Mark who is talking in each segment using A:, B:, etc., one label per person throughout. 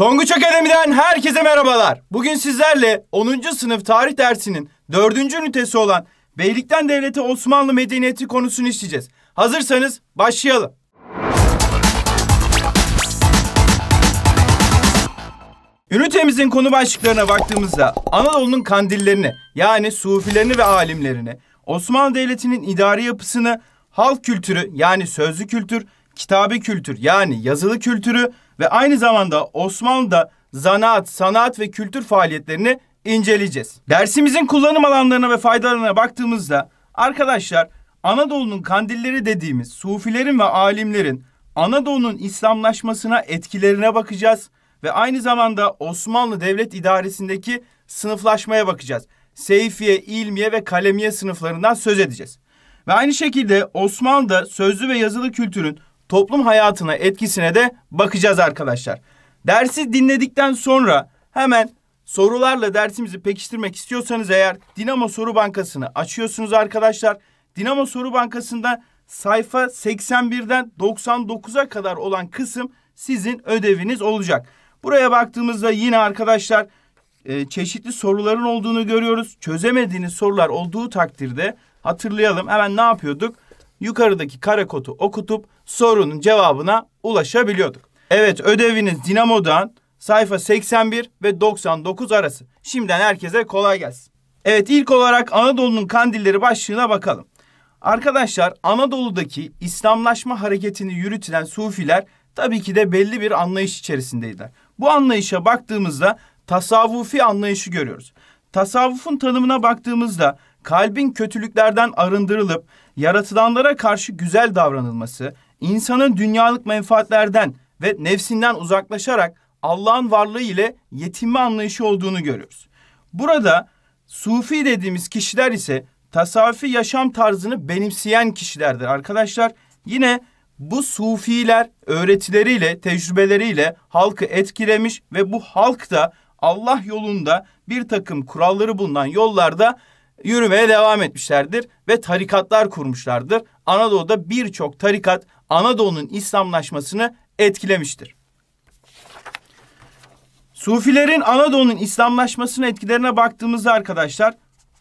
A: Tonguç Akademi'den herkese merhabalar. Bugün sizlerle 10. sınıf tarih dersinin 4. ünitesi olan Beylikten Devleti Osmanlı Medeniyeti konusunu işleyeceğiz. Hazırsanız başlayalım. Ünitemizin konu başlıklarına baktığımızda Anadolu'nun kandillerini yani sufilerini ve alimlerini, Osmanlı Devleti'nin idari yapısını, halk kültürü yani sözlü kültür, kitabi kültür yani yazılı kültürü, ve aynı zamanda Osmanlı'da zanaat, sanat ve kültür faaliyetlerini inceleyeceğiz. Dersimizin kullanım alanlarına ve faydalarına baktığımızda arkadaşlar Anadolu'nun kandilleri dediğimiz sufilerin ve alimlerin Anadolu'nun İslamlaşmasına etkilerine bakacağız ve aynı zamanda Osmanlı Devlet idaresindeki sınıflaşmaya bakacağız. Seyfiye, ilmiye ve kalemiye sınıflarından söz edeceğiz. Ve aynı şekilde Osmanlı'da sözlü ve yazılı kültürün toplum hayatına etkisine de bakacağız arkadaşlar. Dersi dinledikten sonra hemen sorularla dersimizi pekiştirmek istiyorsanız eğer Dinamo Soru Bankası'nı açıyorsunuz arkadaşlar. Dinamo Soru Bankası'nda sayfa 81'den 99'a kadar olan kısım sizin ödeviniz olacak. Buraya baktığımızda yine arkadaşlar e, çeşitli soruların olduğunu görüyoruz. Çözemediğiniz sorular olduğu takdirde hatırlayalım hemen ne yapıyorduk? yukarıdaki kare kodu okutup sorunun cevabına ulaşabiliyorduk. Evet ödeviniz Dinamo'dan sayfa 81 ve 99 arası. Şimdiden herkese kolay gelsin. Evet ilk olarak Anadolu'nun kandilleri başlığına bakalım. Arkadaşlar Anadolu'daki İslamlaşma hareketini yürütülen Sufiler tabii ki de belli bir anlayış içerisindeydiler. Bu anlayışa baktığımızda tasavvufi anlayışı görüyoruz. Tasavvufun tanımına baktığımızda kalbin kötülüklerden arındırılıp yaratılanlara karşı güzel davranılması, insanın dünyalık menfaatlerden ve nefsinden uzaklaşarak Allah'ın varlığı ile yetinme anlayışı olduğunu görüyoruz. Burada sufi dediğimiz kişiler ise tasavvufi yaşam tarzını benimseyen kişilerdir arkadaşlar. Yine bu sufiler öğretileriyle, tecrübeleriyle halkı etkilemiş ve bu halk da Allah yolunda bir takım kuralları bulunan yollarda yürümeye devam etmişlerdir ve tarikatlar kurmuşlardır. Anadolu'da birçok tarikat Anadolu'nun İslamlaşmasını etkilemiştir. Sufilerin Anadolu'nun İslamlaşmasını etkilerine baktığımızda arkadaşlar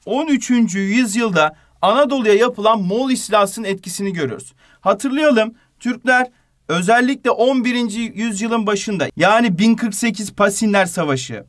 A: 13. yüzyılda Anadolu'ya yapılan Moğol istilasının etkisini görüyoruz. Hatırlayalım Türkler özellikle 11. yüzyılın başında yani 1048 Pasinler Savaşı,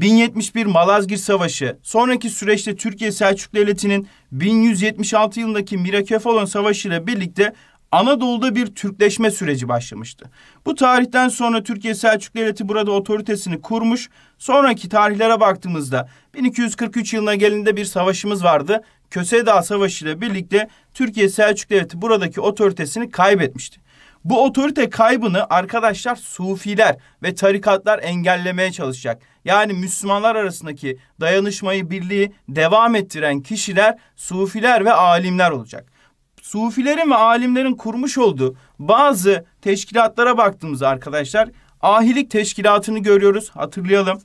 A: 1071 Malazgirt Savaşı, sonraki süreçte Türkiye Selçuk Devleti'nin 1176 yılındaki Mirakefalon Savaşı ile birlikte Anadolu'da bir Türkleşme süreci başlamıştı. Bu tarihten sonra Türkiye Selçuk Devleti burada otoritesini kurmuş. Sonraki tarihlere baktığımızda 1243 yılına gelinde bir savaşımız vardı. Köse Dağı Savaşı ile birlikte Türkiye Selçuk Devleti buradaki otoritesini kaybetmişti. Bu otorite kaybını arkadaşlar sufiler ve tarikatlar engellemeye çalışacak. Yani Müslümanlar arasındaki dayanışmayı, birliği devam ettiren kişiler sufiler ve alimler olacak. Sufilerin ve alimlerin kurmuş olduğu bazı teşkilatlara baktığımızda arkadaşlar ahilik teşkilatını görüyoruz. Hatırlayalım.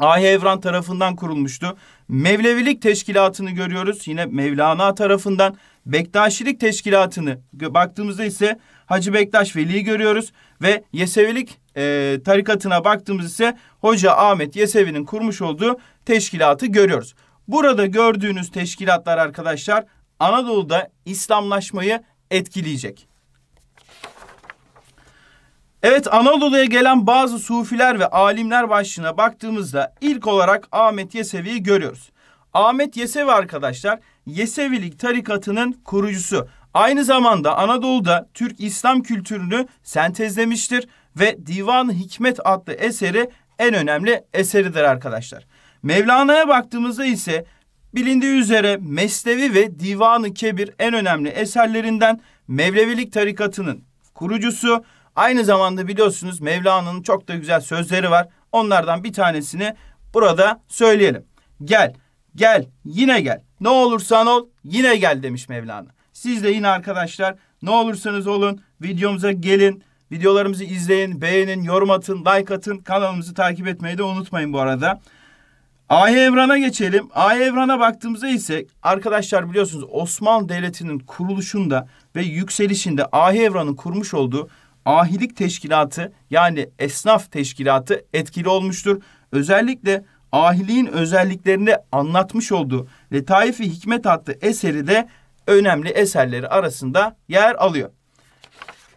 A: Ahi Evran tarafından kurulmuştu. Mevlevilik teşkilatını görüyoruz. Yine Mevlana tarafından. Bektaşilik teşkilatını baktığımızda ise Hacı Bektaş Veli'yi görüyoruz ve Yesevilik e, tarikatına baktığımız ise Hoca Ahmet Yesevi'nin kurmuş olduğu teşkilatı görüyoruz. Burada gördüğünüz teşkilatlar arkadaşlar Anadolu'da İslamlaşmayı etkileyecek. Evet Anadolu'ya gelen bazı sufiler ve alimler başlığına baktığımızda ilk olarak Ahmet Yesevi'yi görüyoruz. Ahmet Yesevi arkadaşlar Yesevilik tarikatının kurucusu Aynı zamanda Anadolu'da Türk İslam kültürünü sentezlemiştir ve Divan Hikmet adlı eseri en önemli eseridir arkadaşlar. Mevlana'ya baktığımızda ise bilindiği üzere Mesnevi ve Divan-ı Kebir en önemli eserlerinden Mevlevilik tarikatının kurucusu. Aynı zamanda biliyorsunuz Mevlana'nın çok da güzel sözleri var. Onlardan bir tanesini burada söyleyelim. Gel, gel, yine gel. Ne olursan ol, yine gel demiş Mevlana. Siz de yine arkadaşlar ne olursanız olun videomuza gelin. Videolarımızı izleyin, beğenin, yorum atın, like atın. Kanalımızı takip etmeyi de unutmayın bu arada. Ay Evran'a geçelim. Ay Evran'a baktığımızda ise arkadaşlar biliyorsunuz Osmanlı Devleti'nin kuruluşunda ve yükselişinde Ahi Evran'ın kurmuş olduğu Ahilik Teşkilatı yani Esnaf Teşkilatı etkili olmuştur. Özellikle ahiliğin özelliklerini anlatmış olduğu Letaif-i Hikmet adlı eseri de önemli eserleri arasında yer alıyor.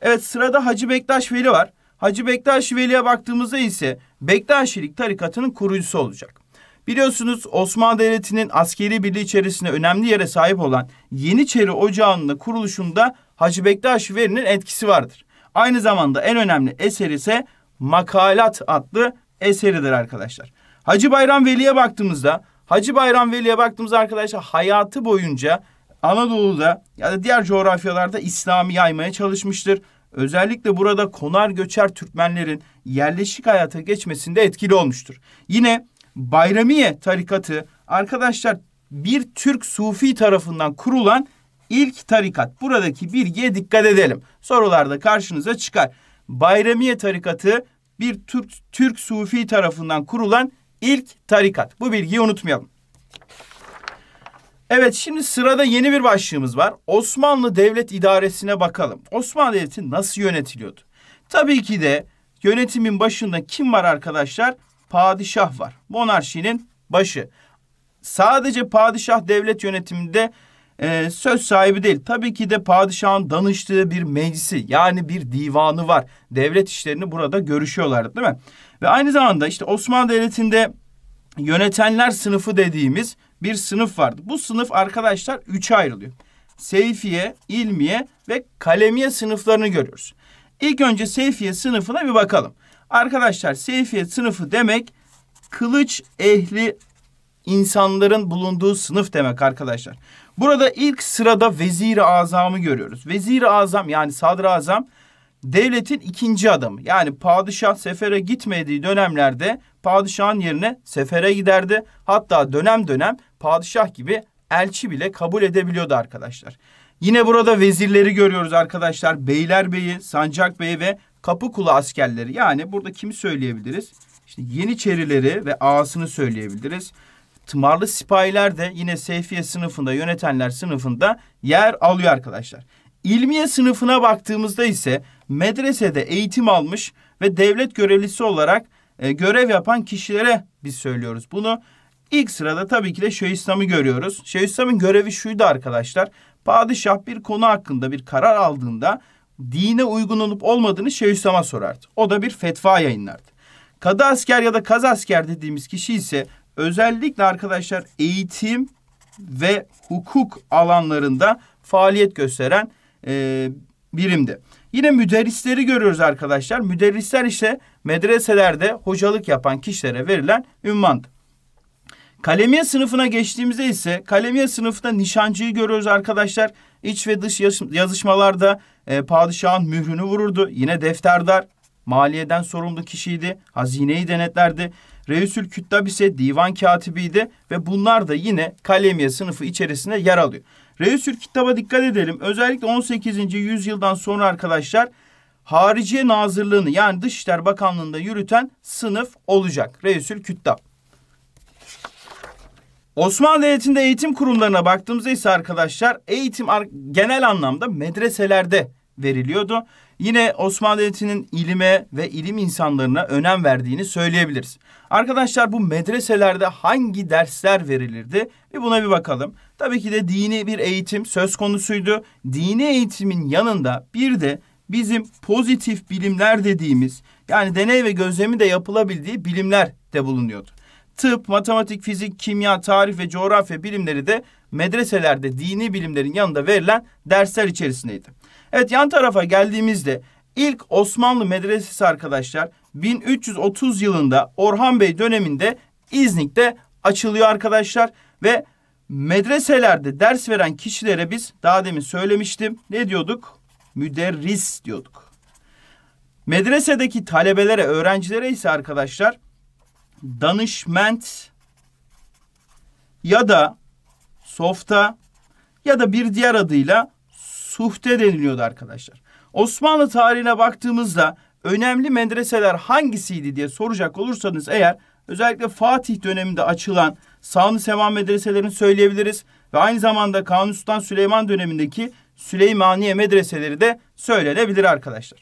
A: Evet sırada Hacı Bektaş Veli var. Hacı Bektaş Veli'ye baktığımızda ise Bektaşilik tarikatının kurucusu olacak. Biliyorsunuz Osmanlı Devleti'nin askeri birliği içerisinde önemli yere sahip olan Yeniçeri Ocağı'nın kuruluşunda Hacı Bektaş Veli'nin etkisi vardır. Aynı zamanda en önemli eser ise Makalat adlı eseridir arkadaşlar. Hacı Bayram Veli'ye baktığımızda Hacı Bayram Veli'ye baktığımızda arkadaşlar hayatı boyunca Anadolu'da ya da diğer coğrafyalarda İslam'ı yaymaya çalışmıştır. Özellikle burada konar göçer Türkmenlerin yerleşik hayata geçmesinde etkili olmuştur. Yine Bayramiye tarikatı arkadaşlar bir Türk sufi tarafından kurulan ilk tarikat. Buradaki bilgiye dikkat edelim. Sorularda karşınıza çıkar. Bayramiye tarikatı bir Türk, Türk sufi tarafından kurulan ilk tarikat. Bu bilgiyi unutmayalım. Evet şimdi sırada yeni bir başlığımız var. Osmanlı Devlet İdaresi'ne bakalım. Osmanlı Devleti nasıl yönetiliyordu? Tabii ki de yönetimin başında kim var arkadaşlar? Padişah var. Monarşinin başı. Sadece padişah devlet yönetiminde e, söz sahibi değil. Tabii ki de padişahın danıştığı bir meclisi yani bir divanı var. Devlet işlerini burada görüşüyorlardı, değil mi? Ve aynı zamanda işte Osmanlı Devleti'nde yönetenler sınıfı dediğimiz bir sınıf vardı. Bu sınıf arkadaşlar üçe ayrılıyor. Seyfiye, ilmiye ve kalemiye sınıflarını görüyoruz. İlk önce Seyfiye sınıfına bir bakalım. Arkadaşlar Seyfiye sınıfı demek kılıç ehli insanların bulunduğu sınıf demek arkadaşlar. Burada ilk sırada veziri azamı görüyoruz. Veziri azam yani sadrazam devletin ikinci adamı. Yani padişah sefere gitmediği dönemlerde padişahın yerine sefere giderdi. Hatta dönem dönem padişah gibi elçi bile kabul edebiliyordu arkadaşlar. Yine burada vezirleri görüyoruz arkadaşlar. Beyler beyi, sancak beyi ve kapı kulu askerleri. Yani burada kimi söyleyebiliriz? İşte Yeniçerileri ve ağasını söyleyebiliriz. Tımarlı sipahiler de yine Seyfiye sınıfında, yönetenler sınıfında yer alıyor arkadaşlar. İlmiye sınıfına baktığımızda ise medresede eğitim almış ve devlet görevlisi olarak e, görev yapan kişilere biz söylüyoruz bunu. İlk sırada tabii ki de Şeyhülislam'ı görüyoruz. Şeyhülislam'ın görevi şuydu arkadaşlar. Padişah bir konu hakkında bir karar aldığında dine uygun olup olmadığını Şeyhülislam'a sorardı. O da bir fetva yayınlardı. Kadı asker ya da kaz asker dediğimiz kişi ise özellikle arkadaşlar eğitim ve hukuk alanlarında faaliyet gösteren e, birimdi. Yine müderrisleri görüyoruz arkadaşlar. Müderrisler ise medreselerde hocalık yapan kişilere verilen ünvandır. Kalemiye sınıfına geçtiğimizde ise kalemiye sınıfında nişancıyı görüyoruz arkadaşlar. İç ve dış yazışmalarda e, padişahın mührünü vururdu. Yine defterdar, maliyeden sorumlu kişiydi. Hazineyi denetlerdi. Reisül Küttab ise divan katibiydi ve bunlar da yine kalemiye sınıfı içerisinde yer alıyor. Reüsül kitaba dikkat edelim. Özellikle 18. yüzyıldan sonra arkadaşlar Hariciye Nazırlığını yani Dışişler Bakanlığı'nda yürüten sınıf olacak. Reüsül Küttab. Osmanlı Devleti'nde eğitim kurumlarına baktığımızda ise arkadaşlar eğitim genel anlamda medreselerde veriliyordu. Yine Osmanlı Devleti'nin ilime ve ilim insanlarına önem verdiğini söyleyebiliriz. Arkadaşlar bu medreselerde hangi dersler verilirdi? Bir buna bir bakalım. Tabii ki de dini bir eğitim söz konusuydu. Dini eğitimin yanında bir de bizim pozitif bilimler dediğimiz yani deney ve gözlemi de yapılabildiği bilimler de bulunuyordu. Tıp, matematik, fizik, kimya, tarih ve coğrafya bilimleri de medreselerde dini bilimlerin yanında verilen dersler içerisindeydi. Evet yan tarafa geldiğimizde ilk Osmanlı medresesi arkadaşlar 1330 yılında Orhan Bey döneminde İznik'te açılıyor arkadaşlar ve Medreselerde ders veren kişilere biz daha demin söylemiştim. Ne diyorduk? Müderris diyorduk. Medresedeki talebelere, öğrencilere ise arkadaşlar danışment ya da softa ya da bir diğer adıyla suhte deniliyordu arkadaşlar. Osmanlı tarihine baktığımızda önemli medreseler hangisiydi diye soracak olursanız eğer özellikle Fatih döneminde açılan Sami Sema medreselerini söyleyebiliriz ve aynı zamanda Kanuni Sultan Süleyman dönemindeki Süleymaniye medreseleri de söylenebilir arkadaşlar.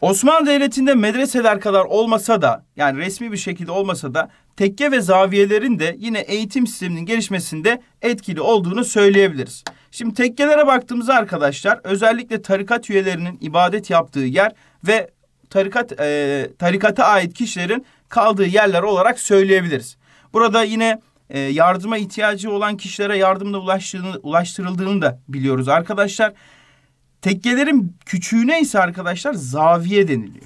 A: Osmanlı Devleti'nde medreseler kadar olmasa da yani resmi bir şekilde olmasa da tekke ve zaviyelerin de yine eğitim sisteminin gelişmesinde etkili olduğunu söyleyebiliriz. Şimdi tekkelere baktığımızda arkadaşlar özellikle tarikat üyelerinin ibadet yaptığı yer ve tarikat e, tarikata ait kişilerin kaldığı yerler olarak söyleyebiliriz. Burada yine e, yardıma ihtiyacı olan kişilere yardımda ulaştığını, ulaştırıldığını da biliyoruz arkadaşlar. Tekkelerin küçüğüne ise arkadaşlar zaviye deniliyor.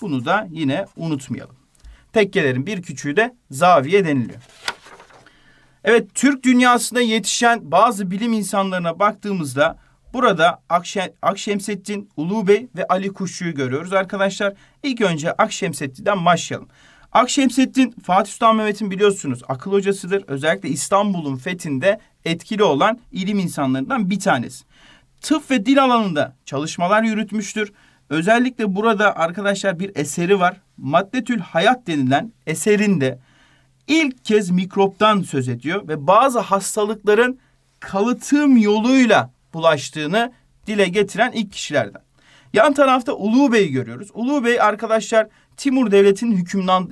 A: Bunu da yine unutmayalım. Tekkelerin bir küçüğü de zaviye deniliyor. Evet Türk dünyasında yetişen bazı bilim insanlarına baktığımızda Burada Akşe, Akşemseddin, Ulubey ve Ali Kuşçu'yu görüyoruz arkadaşlar. İlk önce Akşemseddin'den başlayalım. Akşemseddin Fatih Sultan Mehmet'in biliyorsunuz akıl hocasıdır. Özellikle İstanbul'un fethinde etkili olan ilim insanlarından bir tanesi. Tıp ve dil alanında çalışmalar yürütmüştür. Özellikle burada arkadaşlar bir eseri var. Maddetül Hayat denilen eserinde ilk kez mikroptan söz ediyor ve bazı hastalıkların kalıtım yoluyla ulaştığını dile getiren ilk kişilerden. Yan tarafta Ulu Bey'i görüyoruz. Ulu Bey arkadaşlar Timur Devleti'nin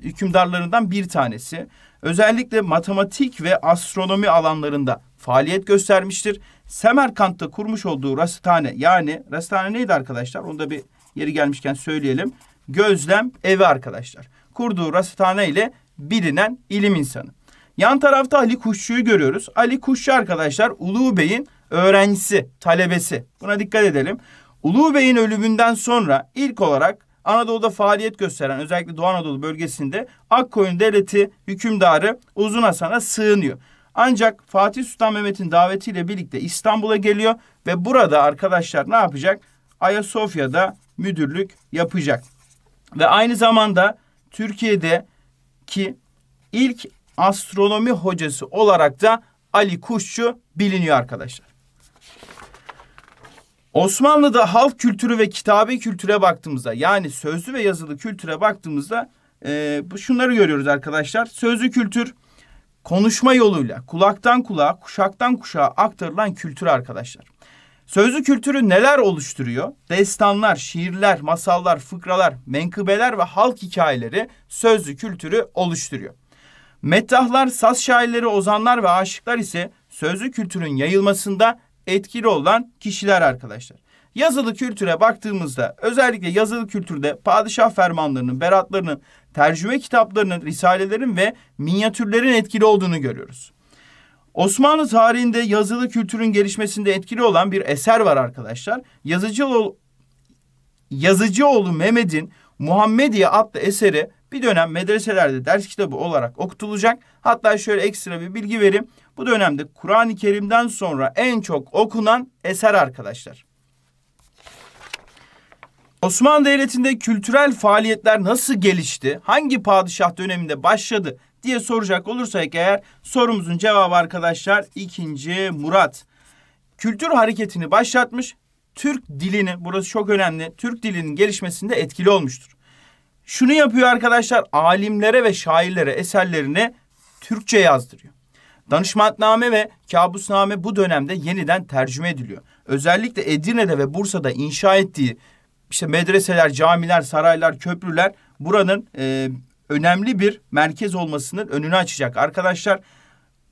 A: hükümdarlarından bir tanesi. Özellikle matematik ve astronomi alanlarında faaliyet göstermiştir. Semerkant'ta kurmuş olduğu rastane yani rastane neydi arkadaşlar? Onu da bir yeri gelmişken söyleyelim. Gözlem evi arkadaşlar. Kurduğu rastane ile bilinen ilim insanı. Yan tarafta Ali Kuşçu'yu görüyoruz. Ali Kuşçu arkadaşlar Ulu Bey'in öğrencisi, talebesi. Buna dikkat edelim. Ulu Bey'in ölümünden sonra ilk olarak Anadolu'da faaliyet gösteren özellikle Doğu Anadolu bölgesinde Akkoyun Devleti hükümdarı Uzun Hasan'a sığınıyor. Ancak Fatih Sultan Mehmet'in davetiyle birlikte İstanbul'a geliyor ve burada arkadaşlar ne yapacak? Ayasofya'da müdürlük yapacak. Ve aynı zamanda Türkiye'deki ilk astronomi hocası olarak da Ali Kuşçu biliniyor arkadaşlar. Osmanlı'da halk kültürü ve kitabi kültüre baktığımızda yani sözlü ve yazılı kültüre baktığımızda e, bu şunları görüyoruz arkadaşlar. Sözlü kültür konuşma yoluyla kulaktan kulağa, kuşaktan kuşağa aktarılan kültür arkadaşlar. Sözlü kültürü neler oluşturuyor? Destanlar, şiirler, masallar, fıkralar, menkıbeler ve halk hikayeleri sözlü kültürü oluşturuyor. Metahlar, saz şairleri, ozanlar ve aşıklar ise sözlü kültürün yayılmasında etkili olan kişiler arkadaşlar. Yazılı kültüre baktığımızda özellikle yazılı kültürde padişah fermanlarının, beratlarının, tercüme kitaplarının, risalelerin ve minyatürlerin etkili olduğunu görüyoruz. Osmanlı tarihinde yazılı kültürün gelişmesinde etkili olan bir eser var arkadaşlar. Yazıcıoğlu, Yazıcıoğlu Mehmet'in Muhammediye adlı eseri bir dönem medreselerde ders kitabı olarak okutulacak. Hatta şöyle ekstra bir bilgi vereyim. Bu dönemde Kur'an-ı Kerim'den sonra en çok okunan eser arkadaşlar. Osmanlı Devleti'nde kültürel faaliyetler nasıl gelişti? Hangi padişah döneminde başladı diye soracak olursak eğer sorumuzun cevabı arkadaşlar 2. Murat. Kültür hareketini başlatmış, Türk dilini burası çok önemli. Türk dilinin gelişmesinde etkili olmuştur şunu yapıyor arkadaşlar. Alimlere ve şairlere eserlerini Türkçe yazdırıyor. Danışmanname ve kabusname bu dönemde yeniden tercüme ediliyor. Özellikle Edirne'de ve Bursa'da inşa ettiği işte medreseler, camiler, saraylar, köprüler buranın e, önemli bir merkez olmasının önünü açacak. Arkadaşlar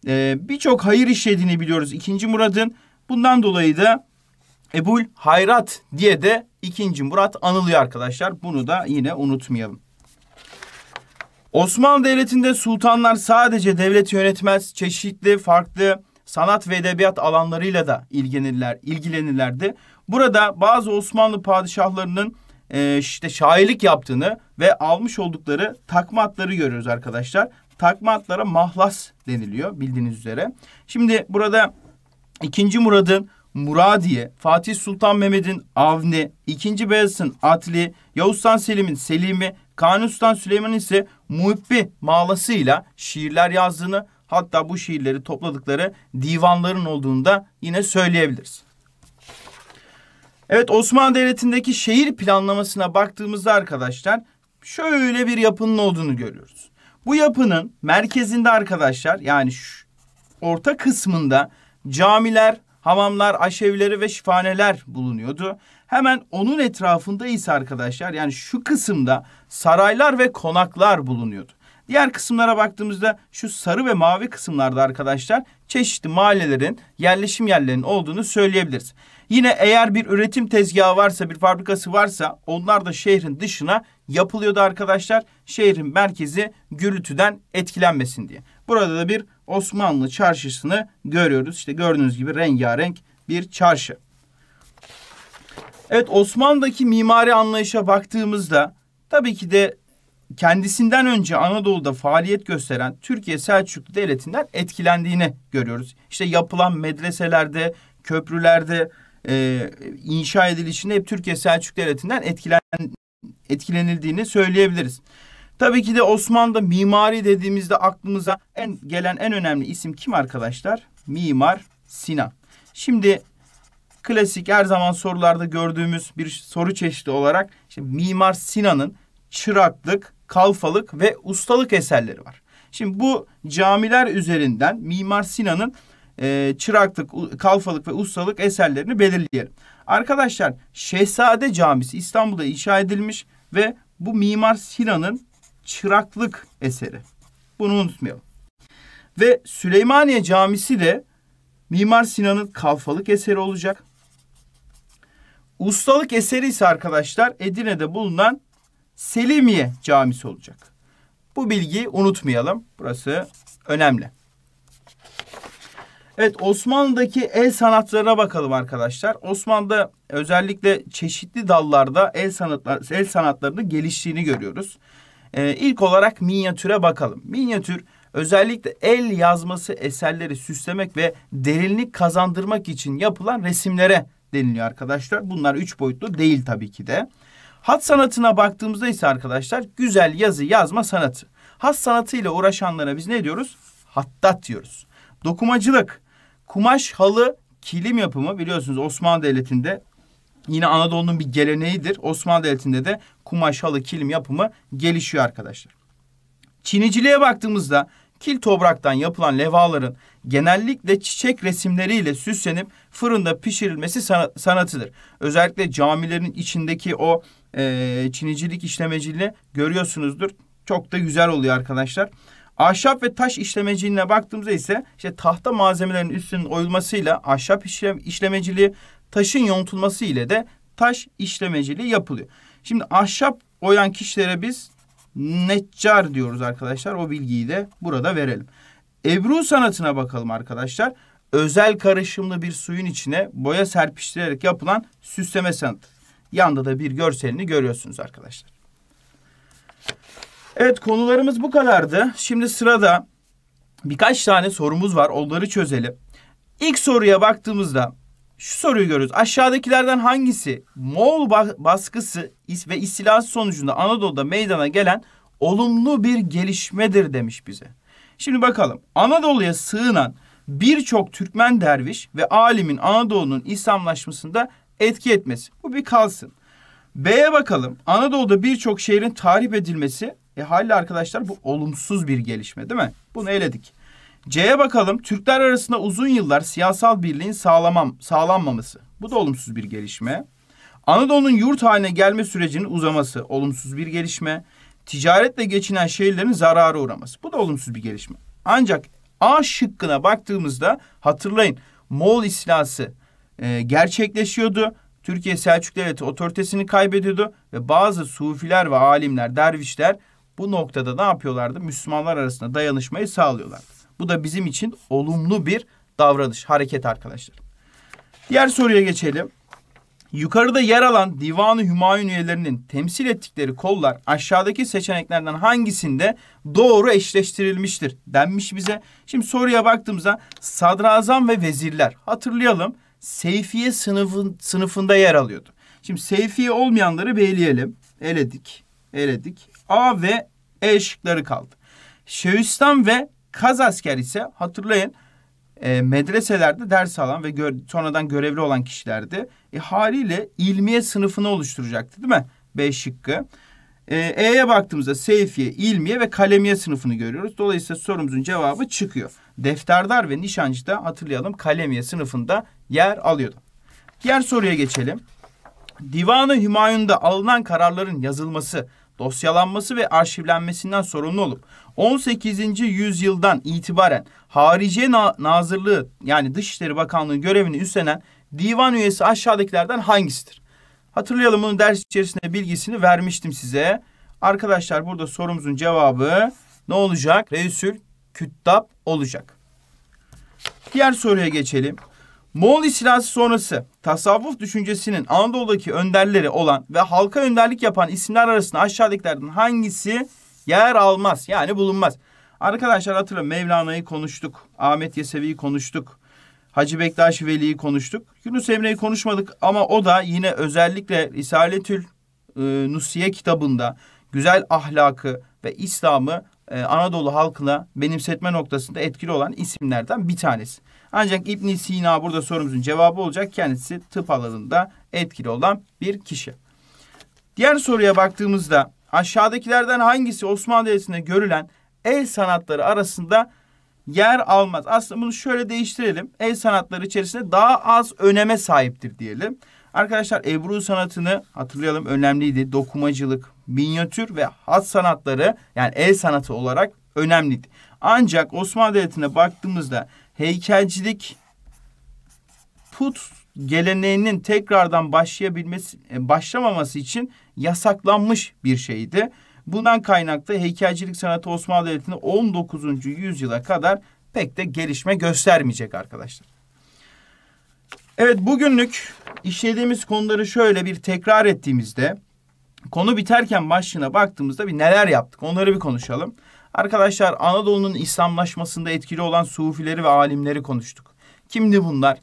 A: e, birçok hayır işlediğini biliyoruz 2. Murad'ın. Bundan dolayı da Ebul Hayrat diye de ikinci Murat anılıyor arkadaşlar. Bunu da yine unutmayalım. Osmanlı Devleti'nde sultanlar sadece devlet yönetmez, çeşitli farklı sanat ve edebiyat alanlarıyla da ilgilenirler, ilgilenirlerdi. Burada bazı Osmanlı padişahlarının e, işte şairlik yaptığını ve almış oldukları takma atları görüyoruz arkadaşlar. Takma atlara mahlas deniliyor bildiğiniz üzere. Şimdi burada ikinci Murad'ın Muradiye, Fatih Sultan Mehmet'in Avni, 2. Beyazıt'ın Atli, Yavuztan Selim'in Selimi, Kanuni Sultan Süleyman ise Muhibbi mağlasıyla şiirler yazdığını hatta bu şiirleri topladıkları divanların olduğunu da yine söyleyebiliriz. Evet Osmanlı Devleti'ndeki şehir planlamasına baktığımızda arkadaşlar şöyle bir yapının olduğunu görüyoruz. Bu yapının merkezinde arkadaşlar yani şu orta kısmında camiler, hamamlar, aşevleri ve şifaneler bulunuyordu. Hemen onun etrafında ise arkadaşlar yani şu kısımda saraylar ve konaklar bulunuyordu. Diğer kısımlara baktığımızda şu sarı ve mavi kısımlarda arkadaşlar çeşitli mahallelerin, yerleşim yerlerinin olduğunu söyleyebiliriz. Yine eğer bir üretim tezgahı varsa, bir fabrikası varsa onlar da şehrin dışına yapılıyordu arkadaşlar. Şehrin merkezi gürültüden etkilenmesin diye. Burada da bir Osmanlı çarşısını görüyoruz. İşte gördüğünüz gibi rengarenk bir çarşı. Evet Osmanlı'daki mimari anlayışa baktığımızda tabii ki de kendisinden önce Anadolu'da faaliyet gösteren Türkiye Selçuklu Devleti'nden etkilendiğini görüyoruz. İşte yapılan medreselerde, köprülerde, e, inşa edilişinde hep Türkiye Selçuklu Devleti'nden etkilen, etkilenildiğini söyleyebiliriz. Tabii ki de Osmanlı'da mimari dediğimizde aklımıza en gelen en önemli isim kim arkadaşlar? Mimar Sinan. Şimdi klasik her zaman sorularda gördüğümüz bir soru çeşidi olarak işte Mimar Sinan'ın çıraklık, kalfalık ve ustalık eserleri var. Şimdi bu camiler üzerinden Mimar Sinan'ın e, çıraklık, kalfalık ve ustalık eserlerini belirleyelim. Arkadaşlar Şehzade Camisi İstanbul'da inşa edilmiş ve bu Mimar Sinan'ın çıraklık eseri. Bunu unutmayalım. Ve Süleymaniye Camisi de Mimar Sinan'ın kalfalık eseri olacak. Ustalık eseri ise arkadaşlar Edirne'de bulunan Selimiye Camisi olacak. Bu bilgiyi unutmayalım. Burası önemli. Evet Osmanlı'daki el sanatlarına bakalım arkadaşlar. Osmanlı'da özellikle çeşitli dallarda el sanatlar el sanatlarının geliştiğini görüyoruz. Ee, ilk olarak minyatüre bakalım. Minyatür özellikle el yazması eserleri süslemek ve derinlik kazandırmak için yapılan resimlere deniliyor arkadaşlar. Bunlar üç boyutlu değil tabii ki de. Hat sanatına baktığımızda ise arkadaşlar güzel yazı yazma sanatı. Hat sanatıyla uğraşanlara biz ne diyoruz? Hattat diyoruz. Dokumacılık, kumaş, halı, kilim yapımı biliyorsunuz Osmanlı Devleti'nde Yine Anadolu'nun bir geleneğidir. Osmanlı Devleti'nde de kumaş, halı, kilim yapımı gelişiyor arkadaşlar. Çiniciliğe baktığımızda kil topraktan yapılan levhaların genellikle çiçek resimleriyle süslenip fırında pişirilmesi sanatıdır. Özellikle camilerin içindeki o e, çinicilik işlemeciliği görüyorsunuzdur. Çok da güzel oluyor arkadaşlar. Ahşap ve taş işlemeciliğine baktığımızda ise işte tahta malzemelerin üstünün oyulmasıyla ahşap işlem, işlemeciliği, taşın yontulması ile de taş işlemeciliği yapılıyor. Şimdi ahşap oyan kişilere biz neccar diyoruz arkadaşlar. O bilgiyi de burada verelim. Ebru sanatına bakalım arkadaşlar. Özel karışımlı bir suyun içine boya serpiştirerek yapılan süsleme sanatı. Yanda da bir görselini görüyorsunuz arkadaşlar. Evet konularımız bu kadardı. Şimdi sırada birkaç tane sorumuz var. Onları çözelim. İlk soruya baktığımızda şu soruyu görüyoruz. Aşağıdakilerden hangisi Moğol baskısı ve istilası sonucunda Anadolu'da meydana gelen olumlu bir gelişmedir demiş bize. Şimdi bakalım. Anadolu'ya sığınan birçok Türkmen derviş ve alimin Anadolu'nun İslamlaşmasında etki etmesi. Bu bir kalsın. B'ye bakalım. Anadolu'da birçok şehrin tahrip edilmesi. E hali arkadaşlar bu olumsuz bir gelişme değil mi? Bunu eledik. C'ye bakalım. Türkler arasında uzun yıllar siyasal birliğin sağlamam, sağlanmaması. Bu da olumsuz bir gelişme. Anadolu'nun yurt haline gelme sürecinin uzaması olumsuz bir gelişme. Ticaretle geçinen şehirlerin zarara uğraması. Bu da olumsuz bir gelişme. Ancak A şıkkına baktığımızda hatırlayın Moğol istilası e, gerçekleşiyordu. Türkiye Selçuk Devleti otoritesini kaybediyordu ve bazı sufiler ve alimler, dervişler bu noktada ne yapıyorlardı? Müslümanlar arasında dayanışmayı sağlıyorlardı. Bu da bizim için olumlu bir davranış, hareket arkadaşlar. Diğer soruya geçelim. Yukarıda yer alan Divanı Hümayun üyelerinin temsil ettikleri kollar aşağıdaki seçeneklerden hangisinde doğru eşleştirilmiştir denmiş bize. Şimdi soruya baktığımızda sadrazam ve vezirler hatırlayalım Seyfiye sınıfın, sınıfında yer alıyordu. Şimdi Seyfiye olmayanları belirleyelim. Eledik, eledik. A ve E şıkları kaldı. Şehistan ve Kaz asker ise hatırlayın e, medreselerde ders alan ve gö sonradan görevli olan kişilerdi. E, haliyle ilmiye sınıfını oluşturacaktı değil mi? B şıkkı. E, E'ye e baktığımızda seyfiye, ilmiye ve kalemiye sınıfını görüyoruz. Dolayısıyla sorumuzun cevabı çıkıyor. Defterdar ve nişancı da hatırlayalım kalemiye sınıfında yer alıyordu. Diğer soruya geçelim. Divanı Hümayun'da alınan kararların yazılması dosyalanması ve arşivlenmesinden sorumlu olup 18. yüzyıldan itibaren Harici Na Nazırlığı yani Dışişleri Bakanlığı görevini üstlenen divan üyesi aşağıdakilerden hangisidir? Hatırlayalım bunu ders içerisinde bilgisini vermiştim size. Arkadaşlar burada sorumuzun cevabı ne olacak? Reisül Küttab olacak. Diğer soruya geçelim. Moğol istilası sonrası tasavvuf düşüncesinin Anadolu'daki önderleri olan ve halka önderlik yapan isimler arasında aşağıdakilerden hangisi yer almaz yani bulunmaz. Arkadaşlar hatırlayın Mevlana'yı konuştuk, Ahmet Yesevi'yi konuştuk, Hacı Bektaş Veli'yi konuştuk. Yunus Emre'yi konuşmadık ama o da yine özellikle Risaletül e, Nusiye kitabında güzel ahlakı ve İslam'ı e, Anadolu halkına benimsetme noktasında etkili olan isimlerden bir tanesi. Ancak İbn Sina burada sorumuzun cevabı olacak. Kendisi tıp alanında etkili olan bir kişi. Diğer soruya baktığımızda aşağıdakilerden hangisi Osmanlı Devleti'nde görülen el sanatları arasında yer almaz. Aslında bunu şöyle değiştirelim. El sanatları içerisinde daha az öneme sahiptir diyelim. Arkadaşlar Ebru sanatını hatırlayalım önemliydi. Dokumacılık, minyatür ve hat sanatları yani el sanatı olarak önemliydi. Ancak Osmanlı Devleti'ne baktığımızda heykelcilik put geleneğinin tekrardan başlayabilmesi e, başlamaması için yasaklanmış bir şeydi. Bundan kaynaklı heykelcilik sanatı Osmanlı Devleti'nde 19. yüzyıla kadar pek de gelişme göstermeyecek arkadaşlar. Evet bugünlük işlediğimiz konuları şöyle bir tekrar ettiğimizde konu biterken başlığına baktığımızda bir neler yaptık onları bir konuşalım. Arkadaşlar Anadolu'nun İslamlaşmasında etkili olan sufileri ve alimleri konuştuk. Kimdi bunlar?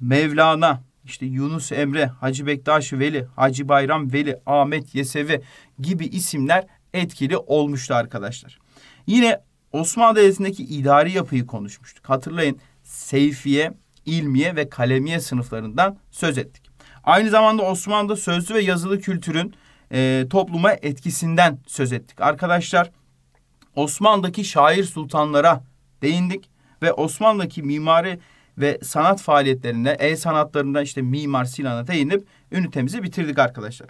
A: Mevlana, işte Yunus Emre, Hacı Bektaş Veli, Hacı Bayram Veli, Ahmet Yesevi gibi isimler etkili olmuştu arkadaşlar. Yine Osmanlı Devleti'ndeki idari yapıyı konuşmuştuk. Hatırlayın Seyfiye ilmiye ve kalemiye sınıflarından söz ettik. Aynı zamanda Osmanlı'da sözlü ve yazılı kültürün e, topluma etkisinden söz ettik. Arkadaşlar Osmanlı'daki şair sultanlara değindik ve Osmanlı'daki mimari ve sanat faaliyetlerine, el sanatlarında işte mimar Sinan'a değinip ünitemizi bitirdik arkadaşlar.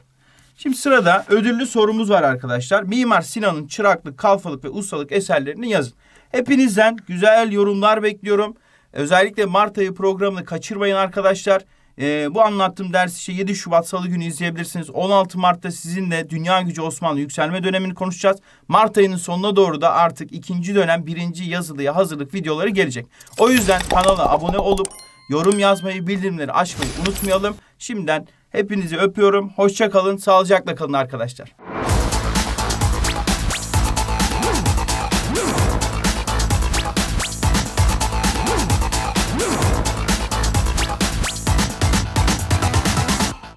A: Şimdi sırada ödüllü sorumuz var arkadaşlar. Mimar Sinan'ın çıraklık, kalfalık ve ustalık eserlerini yazın. Hepinizden güzel yorumlar bekliyorum. Özellikle Mart ayı programını kaçırmayın arkadaşlar. E, bu anlattığım dersi işte 7 Şubat Salı günü izleyebilirsiniz. 16 Mart'ta sizinle Dünya Gücü Osmanlı yükselme dönemini konuşacağız. Mart ayının sonuna doğru da artık ikinci dönem birinci yazılıya hazırlık videoları gelecek. O yüzden kanala abone olup yorum yazmayı, bildirimleri açmayı unutmayalım. Şimdiden hepinizi öpüyorum. Hoşçakalın, sağlıcakla kalın arkadaşlar.